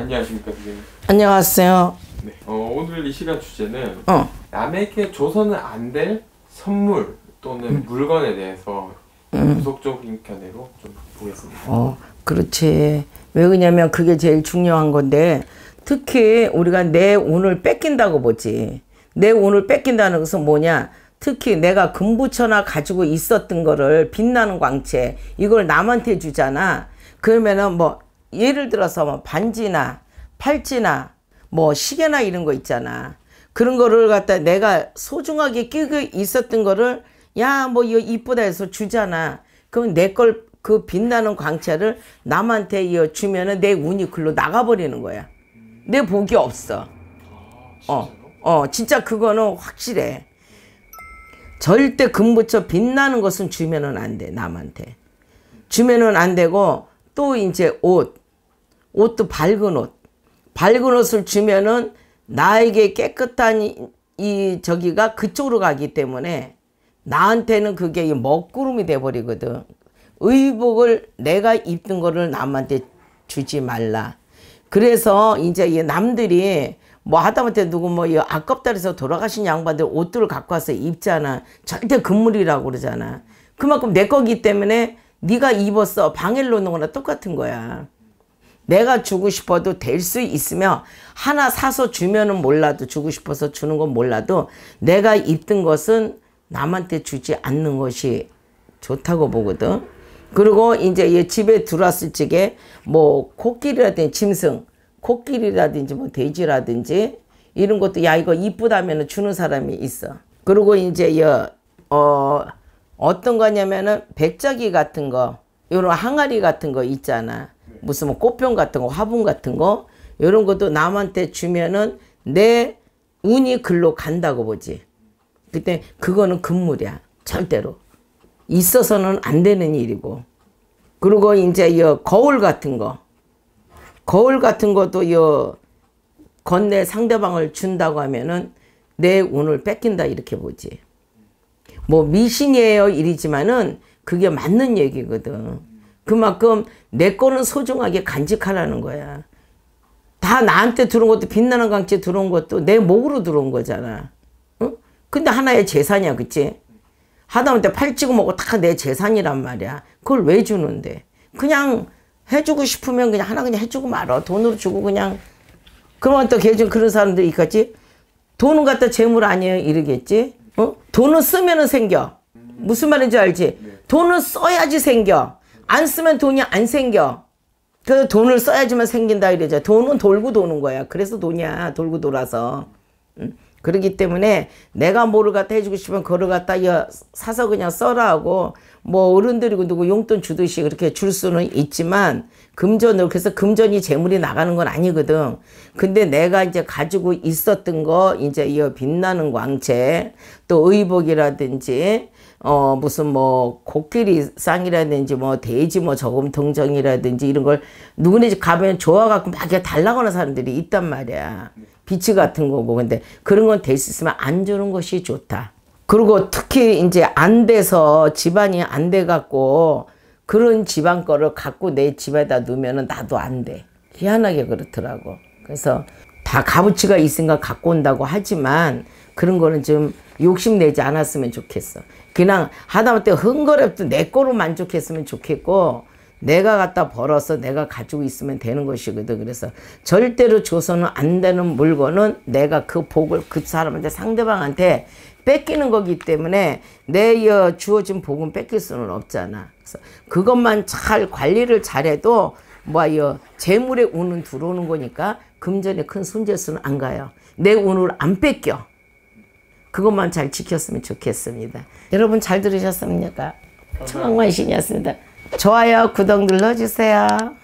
안녕하십니까 선생님. 안녕하세요. 네. 어, 오늘 이 시간 주제는 어. 남에게 줘서는 안 될 선물 또는 음. 물건에 대해서 음. 구속적인 견해로 좀 보겠습니다. 어, 그렇지. 왜 그러냐면 그게 제일 중요한 건데 특히 우리가 내 운을 뺏긴다고 보지. 내 운을 뺏긴다는 것은 뭐냐? 특히 내가 금부처나 가지고 있었던 거를 빛나는 광채 이걸 남한테 주잖아. 그러면은 뭐 예를 들어서 뭐 반지나 팔찌나 뭐 시계나 이런 거 있잖아. 그런 거를 갖다 내가 소중하게 끼고 있었던 거를 야뭐 이거 이쁘다 해서 주잖아. 그럼 내 걸 그 빛나는 광채를 남한테 이어 주면은 내 운이 글로 나가버리는 거야. 내 복이 없어. 어, 어, 진짜 그거는 확실해. 절대 금붙여 빛나는 것은 주면은 안 돼, 남한테. 주면은 안 되고, 또 이제 옷, 옷도 밝은 옷. 밝은 옷을 주면은 나에게 깨끗한 이, 저기가 그쪽으로 가기 때문에 나한테는 그게 먹구름이 돼버리거든. 의복을 내가 입던 거를 남한테 주지 말라. 그래서 이제 이 남들이 뭐 하다못해 누구 뭐 이 아깝다 해서 돌아가신 양반들 옷들을 갖고 와서 입잖아. 절대 금물이라고 그러잖아. 그만큼 내 거기 때문에 네가 입었어. 방해를 놓는 거나 똑같은 거야. 내가 주고 싶어도 될 수 있으며 하나 사서 주면은 몰라도 주고 싶어서 주는 건 몰라도 내가 입든 것은 남한테 주지 않는 것이 좋다고 보거든. 그리고 이제 얘 집에 들어왔을 적에 뭐 코끼리라든지 짐승, 코끼리라든지 뭐 돼지라든지 이런 것도 야 이거 이쁘다면 은 주는 사람이 있어. 그리고 이제 여, 어, 어떤 거냐면은 백자기 같은 거, 요런 항아리 같은 거 있잖아. 무슨 뭐 꽃병 같은 거, 화분 같은 거 이런 것도 남한테 주면은 내 운이 글로 간다고 보지. 그때 그거는 금물이야. 절대로. 있어서는 안 되는 일이고. 그리고 이제 이 거울 같은 거. 거울 같은 것도 이 건네 상대방을 준다고 하면은 내 운을 뺏긴다 이렇게 보지. 뭐 미신이에요 일이지만은 그게 맞는 얘기거든. 그만큼 내 거는 소중하게 간직하라는 거야. 다 나한테 들어온 것도 빛나는 광채 들어온 것도 내 목으로 들어온 거잖아. 응? 어? 근데 하나의 재산이야, 그치? 하다못해 팔찌고 먹고 다 내 재산이란 말이야. 그걸 왜 주는데? 그냥 해주고 싶으면 그냥 하나 그냥 해주고 말어. 돈으로 주고 그냥. 그러면 또 계속 그런 사람들이 있겠지? 돈은 갖다 재물 아니에요? 이러겠지? 어? 돈은 쓰면은 생겨. 무슨 말인지 알지? 네. 돈은 써야지 생겨. 안 쓰면 돈이 안 생겨. 그 돈을 써야지만 생긴다 이러죠. 돈은 돌고 도는 거야. 그래서 돈이야. 돌고 돌아서. 응? 그러기 때문에 내가 뭐를 갖다 해주고 싶으면 그걸 갖다 여, 사서 그냥 써라 하고 뭐 어른들이고 누구 용돈 주듯이 그렇게 줄 수는 있지만 금전을 그래서 금전이 재물이 나가는 건 아니거든. 근데 내가 이제 가지고 있었던 거 이제 이어 빛나는 광채 또 의복이라든지 어 무슨 뭐 코끼리 쌍이라든지 뭐 돼지 뭐 저금 동정이라든지 이런 걸 누구네 집 가면 좋아갖고 막 이렇게 달라고 하는 사람들이 있단 말이야. 비치 같은 거고 근데 그런 건돼 있으면 안 주는 것이 좋다. 그리고 특히 이제 안 돼서 집안이 안돼 갖고 그런 집안 거를 갖고 내 집에다 놓으면 나도 안 돼. 희한하게 그렇더라고. 그래서 다 값어치가 있으니까 갖고 온다고 하지만 그런 거는 좀 욕심내지 않았으면 좋겠어. 그냥 하다못해 흥거랩도 내 거로 만족했으면 좋겠고 내가 갖다 벌어서 내가 가지고 있으면 되는 것이거든. 그래서 절대로 줘서는 안 되는 물건은 내가 그 복을 그 사람한테 상대방한테 뺏기는 거기 때문에 내 주어진 복은 뺏길 수는 없잖아. 그래서 그것만 잘 관리를 잘해도 뭐여 재물의 운은 들어오는 거니까 금전에 큰 손재수는 안 가요. 내 운을 안 뺏겨. 그것만 잘 지켰으면 좋겠습니다. 여러분 잘 들으셨습니까? 청학만신이었습니다. 좋아요 구독 눌러주세요.